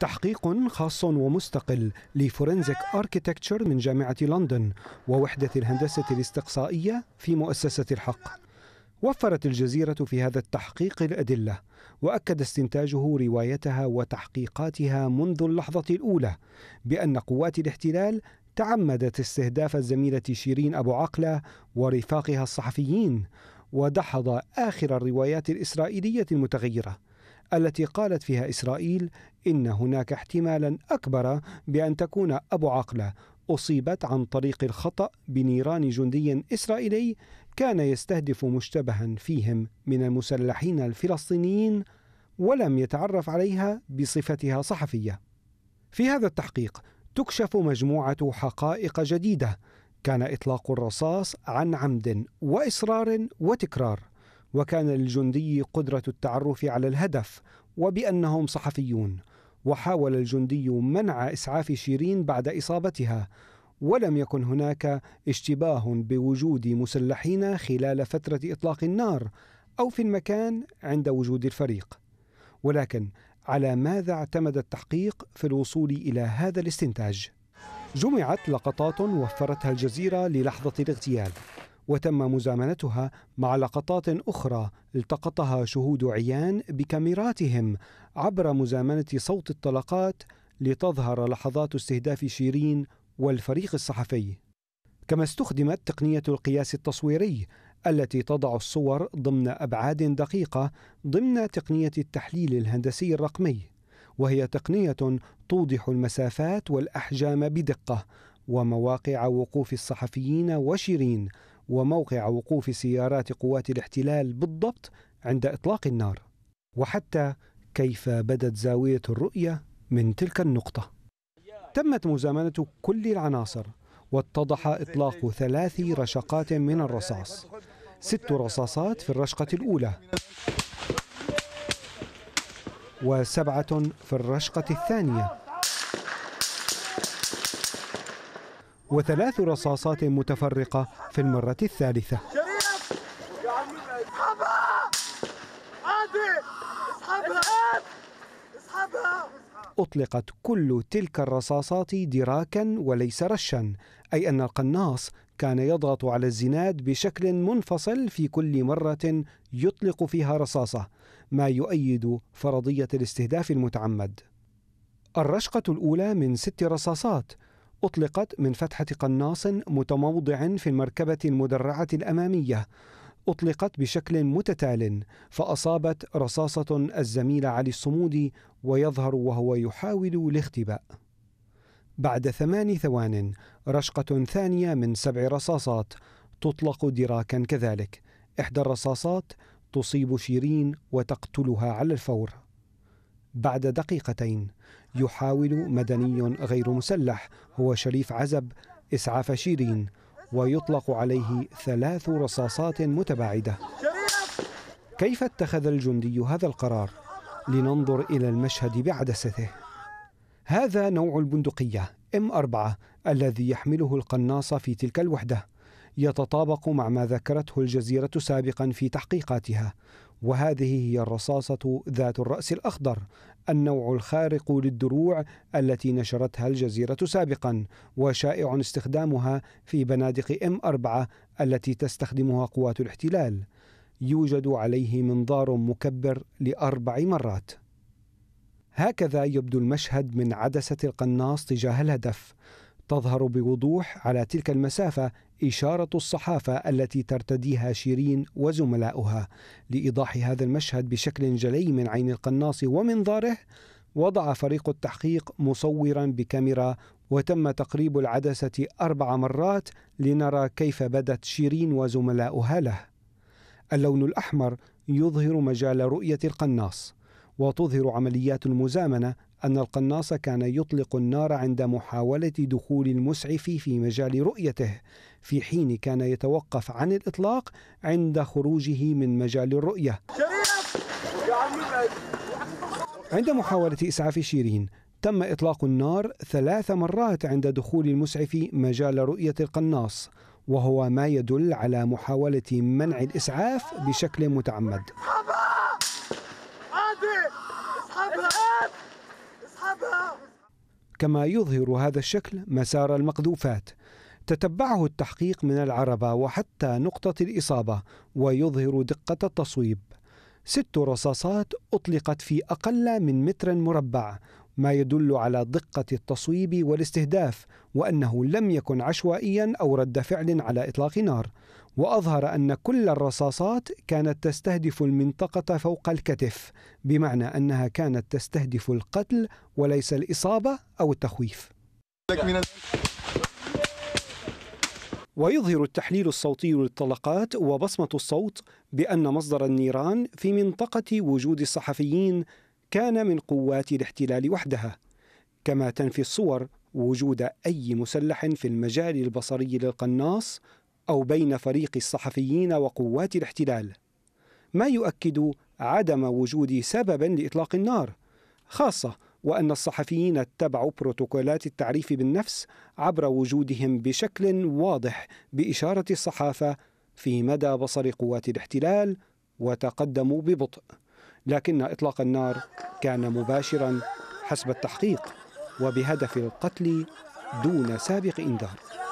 تحقيق خاص ومستقل لفورنزيك اركيتكتشر من جامعه لندن ووحده الهندسه الاستقصائيه في مؤسسه الحق وفرت الجزيرة في هذا التحقيق الأدلة، وأكد استنتاجه روايتها وتحقيقاتها منذ اللحظة الأولى بأن قوات الاحتلال تعمدت استهداف الزميلة شيرين أبو عقلة ورفاقها الصحفيين، ودحض آخر الروايات الإسرائيلية المتغيرة، التي قالت فيها إسرائيل إن هناك احتمالا أكبر بأن تكون أبو عقلة أصيبت عن طريق الخطأ بنيران جندي إسرائيلي كان يستهدف مشتبها فيهم من المسلحين الفلسطينيين ولم يتعرف عليها بصفتها صحفية. في هذا التحقيق تكشف مجموعة حقائق جديدة كان إطلاق الرصاص عن عمد وإصرار وتكرار وكان للجندي قدرة التعرف على الهدف وبأنهم صحفيون وحاول الجندي منع إسعاف شيرين بعد إصابتها ولم يكن هناك اشتباه بوجود مسلحين خلال فترة إطلاق النار أو في المكان عند وجود الفريق ولكن على ماذا اعتمد التحقيق في الوصول إلى هذا الاستنتاج؟ جمعت لقطات وفرتها الجزيرة للحظة الاغتيال وتم مزامنتها مع لقطات أخرى التقطها شهود عيان بكاميراتهم عبر مزامنة صوت الطلقات لتظهر لحظات استهداف شيرين والفريق الصحفي كما استخدمت تقنية القياس التصويري التي تضع الصور ضمن أبعاد دقيقة ضمن تقنية التحليل الهندسي الرقمي وهي تقنية توضح المسافات والأحجام بدقة ومواقع وقوف الصحفيين وشيرين وموقع وقوف سيارات قوات الاحتلال بالضبط عند إطلاق النار وحتى كيف بدت زاوية الرؤية من تلك النقطة تمت مزامنة كل العناصر واتضح إطلاق ثلاث رشقات من الرصاص ست رصاصات في الرشقة الأولى وسبعة في الرشقة الثانية وثلاث رصاصات متفرقة في المرة الثالثة أطلقت كل تلك الرصاصات دراكا وليس رشا أي أن القناص كان يضغط على الزناد بشكل منفصل في كل مرة يطلق فيها رصاصة ما يؤيد فرضية الاستهداف المتعمد الرشقة الأولى من ست رصاصات أطلقت من فتحة قناص متموضع في المركبة المدرعة الأمامية أطلقت بشكل متتال فأصابت رصاصة الزميل علي الصمودي ويظهر وهو يحاول الاختباء بعد ثمان ثوان رشقة ثانية من سبع رصاصات تطلق دراكا كذلك إحدى الرصاصات تصيب شيرين وتقتلها على الفور بعد دقيقتين يحاول مدني غير مسلح هو شريف عزب إسعاف شيرين ويطلق عليه ثلاث رصاصات متباعدة كيف اتخذ الجندي هذا القرار؟ لننظر إلى المشهد بعدسته هذا نوع البندقية M4 الذي يحمله القناص في تلك الوحدة يتطابق مع ما ذكرته الجزيرة سابقا في تحقيقاتها وهذه هي الرصاصة ذات الرأس الأخضر النوع الخارق للدروع التي نشرتها الجزيرة سابقا وشائع استخدامها في بنادق ام 4 التي تستخدمها قوات الاحتلال يوجد عليه منظار مكبر لأربع مرات هكذا يبدو المشهد من عدسة القناص تجاه الهدف تظهر بوضوح على تلك المسافة إشارة الصحافة التي ترتديها شيرين وزملاؤها لإيضاح هذا المشهد بشكل جلي من عين القناص ومنظاره وضع فريق التحقيق مصورا بكاميرا وتم تقريب العدسة أربع مرات لنرى كيف بدت شيرين وزملاؤها له اللون الأحمر يظهر مجال رؤية القناص وتظهر عمليات المزامنة أن القناص كان يطلق النار عند محاولة دخول المسعف في مجال رؤيته، في حين كان يتوقف عن الإطلاق عند خروجه من مجال الرؤية. عند محاولة إسعاف شيرين، تم إطلاق النار ثلاث مرات عند دخول المسعف مجال رؤية القناص، وهو ما يدل على محاولة منع الإسعاف بشكل متعمد. كما يظهر هذا الشكل مسار المقذوفات تتبعه التحقيق من العربة وحتى نقطة الإصابة ويظهر دقة التصويب ست رصاصات أطلقت في أقل من متر مربع ما يدل على دقة التصويب والاستهداف وأنه لم يكن عشوائيا أو رد فعل على إطلاق نار وأظهر أن كل الرصاصات كانت تستهدف المنطقة فوق الكتف بمعنى أنها كانت تستهدف القتل وليس الإصابة أو التخويف ويظهر التحليل الصوتي للطلقات وبصمة الصوت بأن مصدر النيران في منطقة وجود الصحفيين كان من قوات الاحتلال وحدها كما تنفي الصور وجود أي مسلح في المجال البصري للقناص أو بين فريق الصحفيين وقوات الاحتلال ما يؤكد عدم وجود سبب لإطلاق النار خاصة وأن الصحفيين اتبعوا بروتوكولات التعريف بالنفس عبر وجودهم بشكل واضح بإشارة الصحافة في مدى بصر قوات الاحتلال وتقدموا ببطء لكن إطلاق النار كان مباشرا حسب التحقيق وبهدف القتل دون سابق إنذار